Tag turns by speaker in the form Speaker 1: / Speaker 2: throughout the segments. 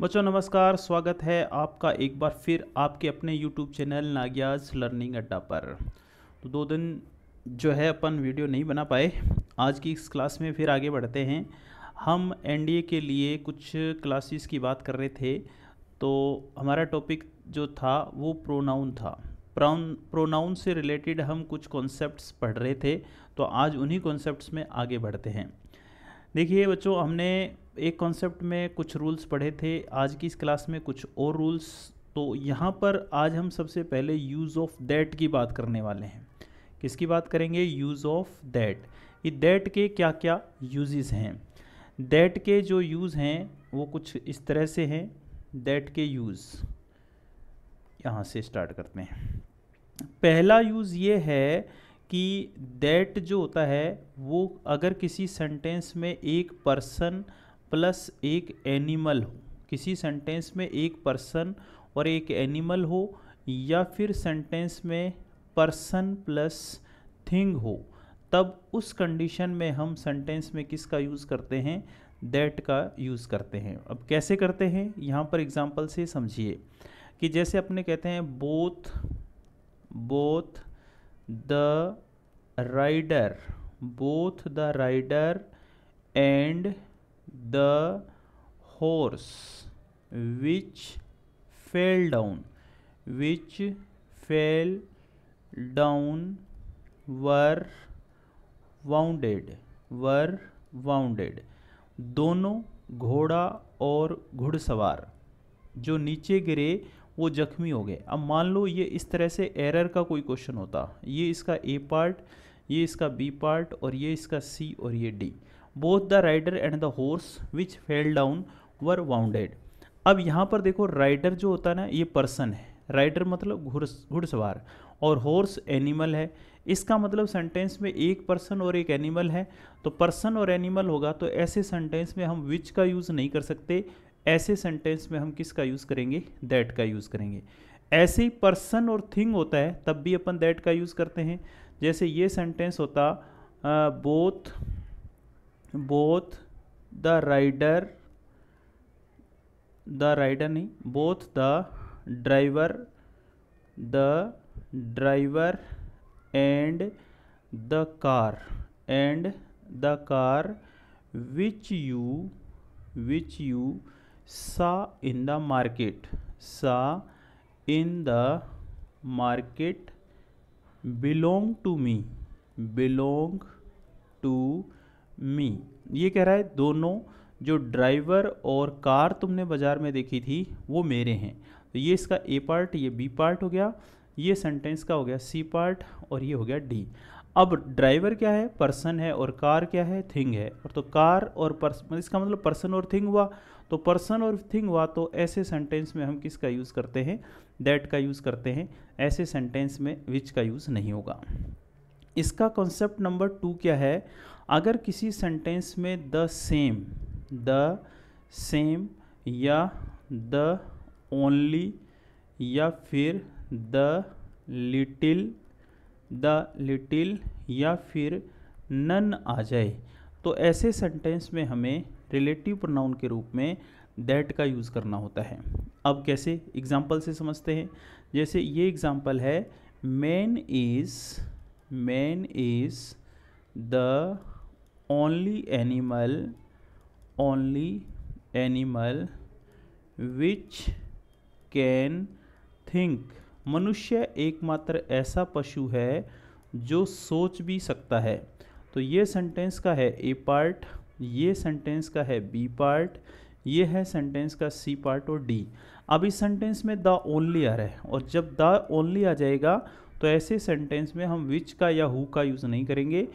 Speaker 1: बच्चों नमस्कार स्वागत है आपका एक बार फिर आपके अपने YouTube चैनल नागियाज लर्निंग अड्डा पर तो दो दिन जो है अपन वीडियो नहीं बना पाए आज की इस क्लास में फिर आगे बढ़ते हैं हम एन के लिए कुछ क्लासेस की बात कर रहे थे तो हमारा टॉपिक जो था वो प्रोनाउन था प्राउन प्रोनाउन से रिलेटेड हम कुछ कॉन्सेप्ट्स पढ़ रहे थे तो आज उन्हीं कॉन्सेप्ट्स में आगे बढ़ते हैं देखिए बच्चों हमने एक कॉन्सेप्ट में कुछ रूल्स पढ़े थे आज की इस क्लास में कुछ और रूल्स तो यहाँ पर आज हम सबसे पहले यूज़ ऑफ दैट की बात करने वाले हैं किसकी बात करेंगे यूज़ ऑफ दैट ये दैट के क्या क्या यूजेस हैं दैट के जो यूज़ हैं वो कुछ इस तरह से हैं दैट के यूज़ यहाँ से स्टार्ट करते हैं पहला यूज़ ये है कि दैट जो होता है वो अगर किसी सेंटेंस में एक पर्सन प्लस एक एनिमल हो किसी सेंटेंस में एक पर्सन और एक एनिमल हो या फिर सेंटेंस में पर्सन प्लस थिंग हो तब उस कंडीशन में हम सेंटेंस में किसका यूज़ करते हैं दैट का यूज़ करते हैं अब कैसे करते हैं यहाँ पर एग्जाम्पल से समझिए कि जैसे अपने कहते हैं both both the rider both the rider and the horse which fell down which fell down were wounded were wounded दोनों घोड़ा और घुड़सवार जो नीचे गिरे वो जख्मी हो गए अब मान लो ये इस तरह से एरर का कोई क्वेश्चन होता ये इसका ए पार्ट ये इसका बी पार्ट और ये इसका सी और ये D both the rider and the horse which fell down were wounded अब यहाँ पर देखो राइडर जो होता है ना ये पर्सन है राइडर मतलब घुड़सवार और हॉर्स एनिमल है इसका मतलब सेंटेंस में एक पर्सन और एक एनिमल है तो पर्सन और एनिमल होगा तो ऐसे सेंटेंस में हम विच का यूज़ नहीं कर सकते ऐसे सेंटेंस में हम किसका यूज़ करेंगे दैट का यूज़ करेंगे ऐसे ही पर्सन और थिंग होता है तब भी अपन दैट का यूज़ करते हैं जैसे ये सेंटेंस होता both both the rider the rider नहीं both the driver the driver and the car and the car which you which you saw in the market saw in the market belong to me belong to me ये कह रहा है दोनों जो driver और car तुमने बाज़ार में देखी थी वो मेरे हैं तो ये इसका ए पार्ट ये बी पार्ट हो गया ये सेंटेंस का हो गया सी पार्ट और ये हो गया डी अब ड्राइवर क्या है पर्सन है और कार क्या है थिंग है और तो कार और पर्सन मतलब इसका मतलब पर्सन और थिंग हुआ तो पर्सन और थिंग हुआ तो ऐसे सेंटेंस में हम किसका यूज़ करते हैं दैट का यूज़ करते हैं ऐसे सेंटेंस में विच का यूज़ नहीं होगा इसका कॉन्सेप्ट नंबर टू क्या है अगर किसी सेंटेंस में द सेम द सेम या द ओनली या फिर द लिटिल द लिटिल या फिर नन आ जाए तो ऐसे सेंटेंस में हमें रिलेटिव प्रोनाउन के रूप में दैट का यूज़ करना होता है अब कैसे एग्जाम्पल से समझते हैं जैसे ये एग्ज़ाम्पल है man is man is the only animal only animal which can think मनुष्य एकमात्र ऐसा पशु है जो सोच भी सकता है तो ये सेंटेंस का है ए पार्ट ये सेंटेंस का है बी पार्ट ये है सेंटेंस का सी पार्ट और डी अब इस सेंटेंस में द ओनली आ रहा है और जब द ओनली आ जाएगा तो ऐसे सेंटेंस में हम विच का या हु का यूज़ नहीं करेंगे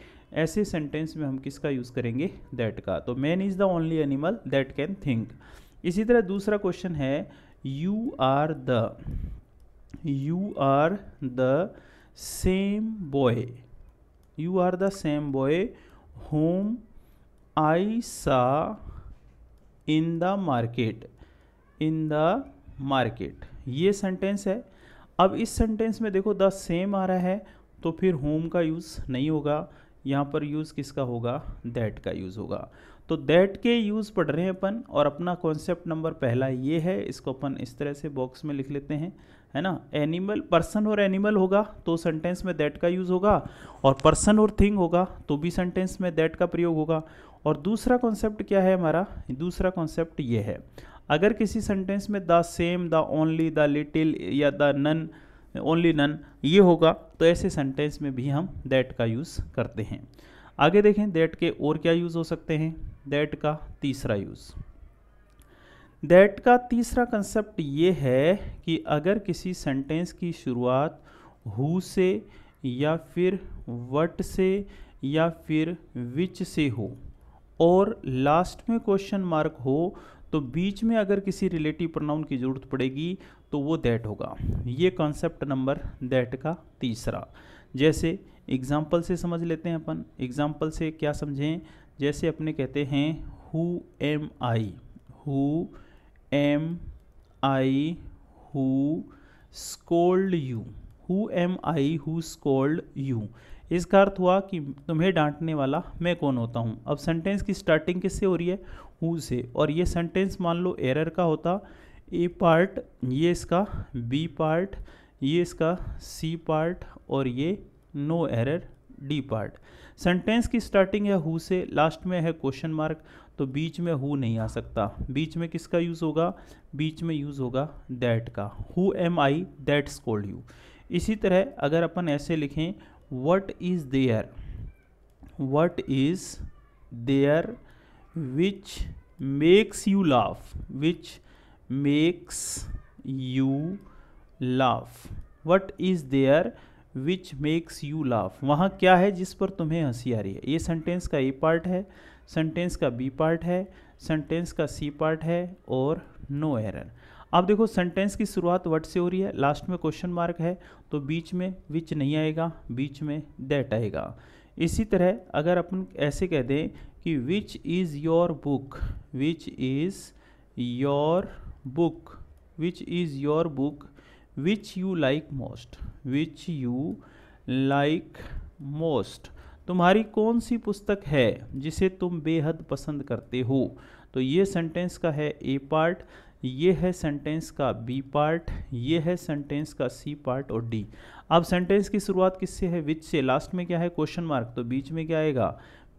Speaker 1: ऐसे सेंटेंस में हम किसका यूज़ करेंगे दैट का तो man is the only animal that can think इसी तरह दूसरा क्वेश्चन है you are the you are the same boy you are the same boy whom I saw in the market in the market ये sentence है अब इस sentence में देखो द सेम आ रहा है तो फिर होम का यूज़ नहीं होगा यहाँ पर यूज़ किसका होगा दैट का यूज़ होगा तो दैट के यूज़ पढ़ रहे हैं अपन और अपना कॉन्सेप्ट नंबर पहला ये है इसको अपन इस तरह से बॉक्स में लिख लेते हैं है ना एनिमल पर्सन और एनिमल होगा तो सेंटेंस में दैट का यूज़ होगा और पर्सन और थिंग होगा तो भी सेंटेंस में दैट का प्रयोग होगा और दूसरा कॉन्सेप्ट क्या है हमारा दूसरा कॉन्सेप्ट ये है अगर किसी सेंटेंस में the same the only the little या द नन ओनली नन ये होगा तो ऐसे सेंटेंस में भी हम दैट का यूज़ करते हैं आगे देखें दैट के और क्या यूज़ हो सकते हैं दैट का तीसरा यूज़ दैट का तीसरा कंसेप्ट ये है कि अगर किसी सेंटेंस की शुरुआत हु से या फिर वट से या फिर विच से हो और लास्ट में क्वेश्चन मार्क हो तो बीच में अगर किसी रिलेटिव प्रोनाउन की ज़रूरत पड़ेगी तो वो दैट होगा ये कॉन्सेप्ट नंबर दैट का तीसरा जैसे एग्जाम्पल से समझ लेते हैं अपन एग्जाम्पल से क्या समझें जैसे अपने कहते हैं who am I who am I who scold you who am I who scold you इसका अर्थ हुआ कि तुम्हें डांटने वाला मैं कौन होता हूँ अब सेंटेंस की स्टार्टिंग किससे हो रही है हु से और ये सेंटेंस मान लो एरर का होता ए पार्ट ये इसका बी पार्ट ये इसका सी पार्ट और ये no error D part sentence की स्टार्टिंग है हु से लास्ट में है क्वेश्चन मार्क तो बीच में हु नहीं आ सकता बीच में किसका यूज़ होगा बीच में यूज़ होगा दैट का who am I that scold you इसी तरह अगर अपन ऐसे लिखें what is there what is there which makes you laugh which makes you laugh what is there which makes you laugh वहाँ क्या है जिस पर तुम्हें हंसी आ रही है ये सेंटेंस का ए पार्ट है सेंटेंस का बी पार्ट है सेंटेंस का सी पार्ट है और नो एरर अब देखो सेंटेंस की शुरुआत वट से हो रही है लास्ट में क्वेश्चन मार्क है तो बीच में विच नहीं आएगा बीच में दैट आएगा इसी तरह अगर अपन ऐसे कह दें कि which is your book which is your book which is your book which you like most which you like most तुम्हारी कौन सी पुस्तक है जिसे तुम बेहद पसंद करते हो तो ये सेंटेंस का है ए पार्ट ये है सेंटेंस का बी पार्ट ये है सेंटेंस का सी पार्ट और डी अब सेंटेंस की शुरुआत किससे है विच से लास्ट में क्या है क्वेश्चन मार्क तो बीच में क्या आएगा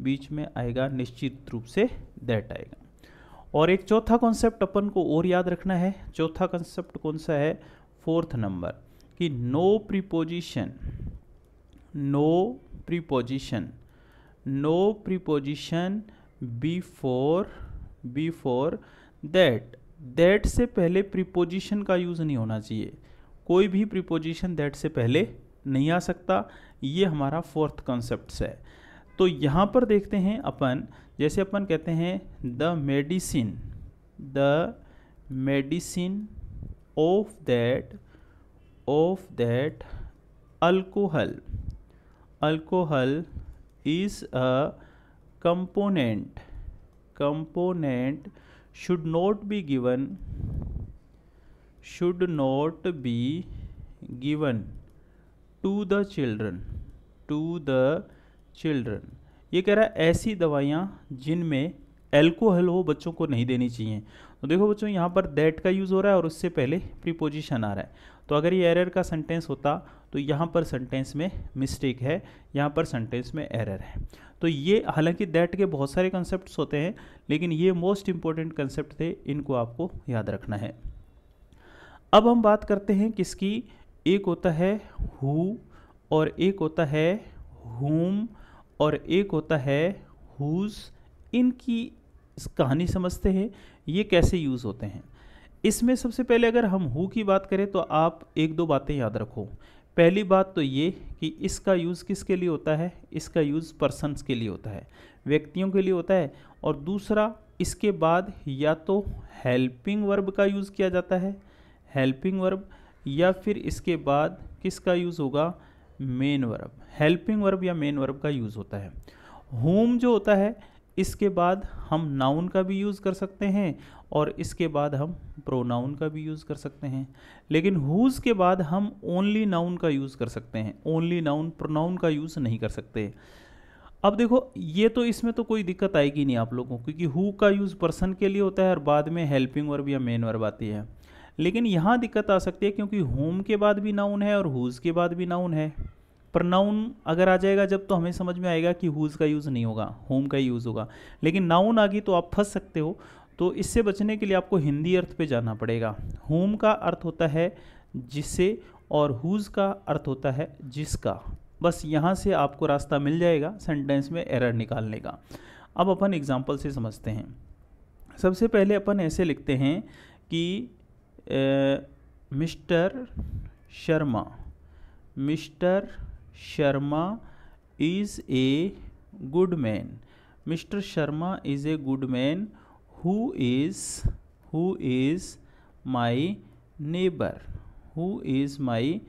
Speaker 1: बीच में आएगा निश्चित रूप से दैट आएगा और एक चौथा कॉन्सेप्ट अपन को और याद रखना है चौथा कॉन्सेप्ट कौन सा है फोर्थ नंबर कि no preposition no preposition no preposition before before that that से पहले प्रीपोजिशन का यूज़ नहीं होना चाहिए कोई भी प्रीपोजिशन दैट से पहले नहीं आ सकता ये हमारा फोर्थ कॉन्सेप्ट है तो यहाँ पर देखते हैं अपन जैसे अपन कहते हैं the medicine the medicine of that of that alcohol alcohol is a component component should not be given should not be given to the children to the children ये कह रहा है ऐसी दवाइयाँ जिनमें एल्कोहल हो बच्चों को नहीं देनी चाहिए तो देखो बच्चों यहाँ पर दैट का यूज़ हो रहा है और उससे पहले प्रीपोजिशन आ रहा है तो अगर ये एरर का सेंटेंस होता तो यहाँ पर सेंटेंस में मिस्टेक है यहाँ पर सेंटेंस में एरर है तो ये हालांकि दैट के बहुत सारे कंसेप्ट होते हैं लेकिन ये मोस्ट इंपॉर्टेंट कंसेप्ट थे इनको आपको याद रखना है अब हम बात करते हैं किसकी एक होता है हु और एक होता है हुम और एक होता है हुज इनकी कहानी समझते हैं ये कैसे यूज़ होते हैं इसमें सबसे पहले अगर हम हु की बात करें तो आप एक दो बातें याद रखो पहली बात तो ये कि इसका यूज़ किसके लिए होता है इसका यूज़ पर्सनस के लिए होता है व्यक्तियों के लिए होता है और दूसरा इसके बाद या तो हेल्पिंग वर्ब का यूज़ किया जाता है हेल्पिंग वर्ब या फिर इसके बाद किसका यूज़ होगा मेन वर्ब हेल्पिंग वर्ब या मेन वर्ब का यूज़ होता है होम जो होता है इसके बाद हम नाउन का भी यूज़ कर सकते हैं और इसके बाद हम प्रोनाउन का भी यूज़ कर सकते हैं लेकिन हुज़ के बाद हम ओनली नाउन का यूज़ कर सकते हैं ओनली नाउन प्रोनाउन का यूज़ नहीं कर सकते अब देखो ये तो इसमें तो कोई दिक्कत आएगी नहीं आप लोगों को क्योंकि हु का यूज़ पर्सन के लिए होता है और बाद में हेल्पिंग वर्ब या मेन वर्ब आती है लेकिन यहाँ दिक्कत आ सकती है क्योंकि होम के बाद भी नाउन है और हुज़ के बाद भी नाउन है पर नाउन अगर आ जाएगा जब तो हमें समझ में आएगा कि हुज़ का यूज़ नहीं होगा होम का यूज़ होगा लेकिन नाउन आ गई तो आप फंस सकते हो तो इससे बचने के लिए आपको हिंदी अर्थ पे जाना पड़ेगा होम का अर्थ होता है जिससे और हुज़ का अर्थ होता है जिसका बस यहाँ से आपको रास्ता मिल जाएगा सेंटेंस में एरर निकालने का अब अपन एग्जाम्पल से समझते हैं सबसे पहले अपन ऐसे लिखते हैं कि Mr Sharma Mr Sharma is a good man Mr Sharma is a good man who is who is my neighbour who is my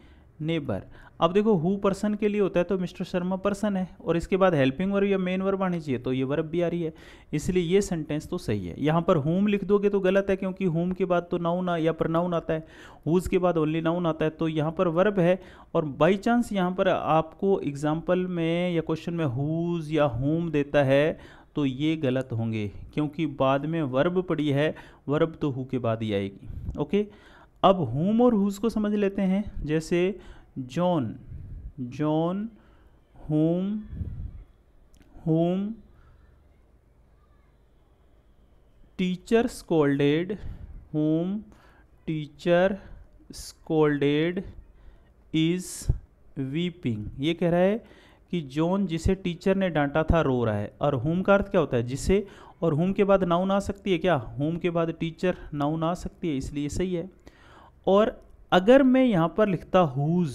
Speaker 1: neighbour अब देखो हु पर्सन के लिए होता है तो मिस्टर शर्मा पर्सन है और इसके बाद हेल्पिंग वर्ब या मेन वर्ब आनी चाहिए तो ये वर्ब भी आ रही है इसलिए ये सेंटेंस तो सही है यहाँ पर होम लिख दोगे तो गलत है क्योंकि होम के बाद तो नाउन या नाउन आता है हुज के बाद ओनली नाउन आता है तो यहाँ पर वर्ब है और बाई चांस यहाँ पर आपको एग्जाम्पल में या क्वेश्चन में हुज या होम देता है तो ये गलत होंगे क्योंकि बाद में वर्ब पड़ी है वर्ब तो हु के बाद ही आएगी ओके अब हुम और हुज को समझ लेते हैं जैसे John John whom whom teacher scolded whom teacher scolded is weeping ये कह रहा है कि जॉन जिसे टीचर ने डांटा था रो रहा है और होम का अर्थ क्या होता है जिसे और होम के बाद नाउन आ सकती है क्या होम के बाद टीचर नाउन आ सकती है इसलिए सही है और अगर मैं यहाँ पर लिखता हुज़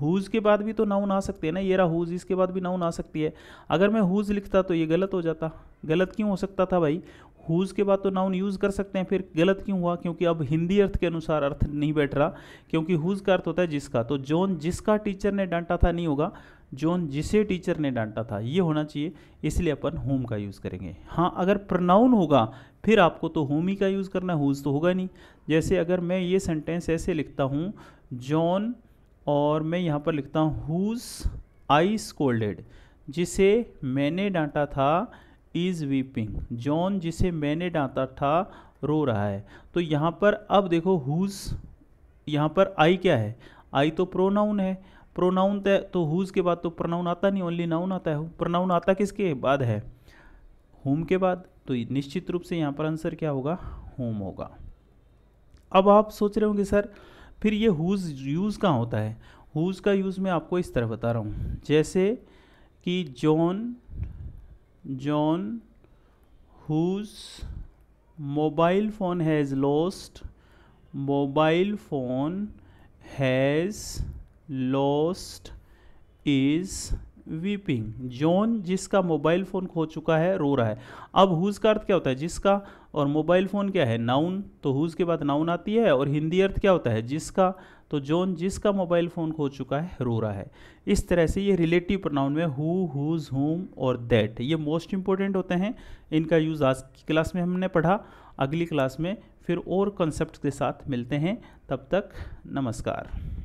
Speaker 1: हुज़ के बाद भी तो नाउन आ सकते हैं ना ये रहा हुज़ इसके बाद भी नाउन आ सकती है अगर मैं हुज़ लिखता तो ये गलत हो जाता गलत क्यों हो सकता था भाई हुज़ के बाद तो नाउन यूज़ कर सकते हैं फिर गलत क्यों हुआ क्योंकि अब हिंदी अर्थ के अनुसार अर्थ नहीं बैठ रहा क्योंकि हुज़ का अर्थ होता है जिसका तो जॉन जिसका टीचर ने डांटा था नहीं होगा जोन जिसे टीचर ने डांटा था ये होना चाहिए इसलिए अपन होम का यूज़ करेंगे हाँ अगर प्रनाउन होगा फिर आपको तो होम ही का यूज़ करना हुज तो होगा नहीं जैसे अगर मैं ये सेंटेंस ऐसे लिखता हूँ जॉन और मैं यहाँ पर लिखता हूँ हुज आई स्कोल्डेड जिसे मैंने डांटा था इज़ वीपिंग जॉन जिसे मैंने डांटा था रो रहा है तो यहाँ पर अब देखो हुज यहाँ पर आई क्या है आई तो प्रोनाउन है प्रोनाउन तो हुज तो के बाद तो प्रोनाउन आता नहीं ओनली नाउन आता है प्रोनाउन आता किसके बाद है होम के बाद तो निश्चित रूप से यहाँ पर आंसर क्या होगा होम होगा अब आप सोच रहे होंगे सर फिर ये हुज यूज़ कहाँ होता है हुज का यूज़ मैं आपको इस तरह बता रहा हूँ जैसे कि John John whose mobile phone has lost mobile phone has lost is weeping John जिसका मोबाइल फ़ोन खो चुका है रो रहा है अब हुज का अर्थ क्या होता है जिसका और मोबाइल फ़ोन क्या है नाउन तो हुज के बाद नाउन आती है और हिंदी अर्थ क्या होता है जिसका तो जॉन जिसका मोबाइल फ़ोन खो चुका है रो रहा है इस तरह से ये रिलेटिव प्रोनाउन में हु हुज होम और दैट ये मोस्ट इंपॉर्टेंट होते हैं इनका यूज़ आज की क्लास में हमने पढ़ा अगली क्लास में फिर और कॉन्सेप्ट के साथ मिलते हैं तब तक नमस्कार